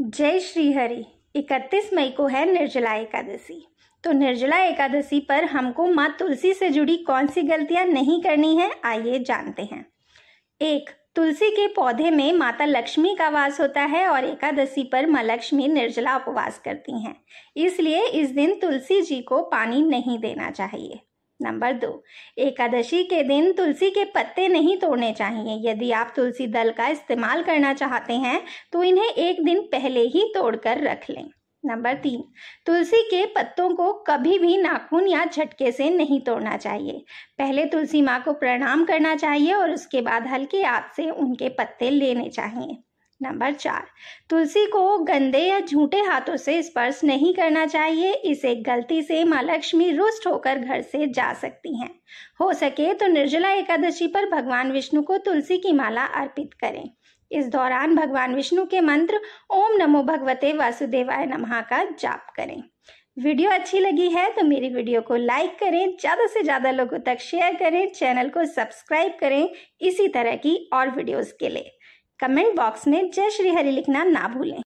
जय श्री हरि इकतीस मई को है निर्जला एकादशी तो निर्जला एकादशी पर हमको माँ तुलसी से जुड़ी कौन सी गलतियाँ नहीं करनी है आइए जानते हैं एक तुलसी के पौधे में माता लक्ष्मी का वास होता है और एकादशी पर माँ लक्ष्मी निर्जला उपवास करती हैं इसलिए इस दिन तुलसी जी को पानी नहीं देना चाहिए नंबर दो एकादशी के दिन तुलसी के पत्ते नहीं तोड़ने चाहिए यदि आप तुलसी दल का इस्तेमाल करना चाहते हैं तो इन्हें एक दिन पहले ही तोड़कर रख लें नंबर तीन तुलसी के पत्तों को कभी भी नाखून या झटके से नहीं तोड़ना चाहिए पहले तुलसी माँ को प्रणाम करना चाहिए और उसके बाद हल्के हाथ से उनके पत्ते लेने चाहिए नंबर चार तुलसी को गंदे या झूठे हाथों से स्पर्श नहीं करना चाहिए इसे गलती से माँ लक्ष्मी रुष्ट होकर घर से जा सकती हैं हो सके तो निर्जला एकादशी पर भगवान विष्णु को तुलसी की माला अर्पित करें इस दौरान भगवान विष्णु के मंत्र ओम नमो भगवते वासुदेवाय नमः का जाप करें वीडियो अच्छी लगी है तो मेरी वीडियो को लाइक करें ज़्यादा से ज़्यादा लोगों तक शेयर करें चैनल को सब्सक्राइब करें इसी तरह की और वीडियोस के लिए कमेंट बॉक्स में जय श्री हरि लिखना ना भूलें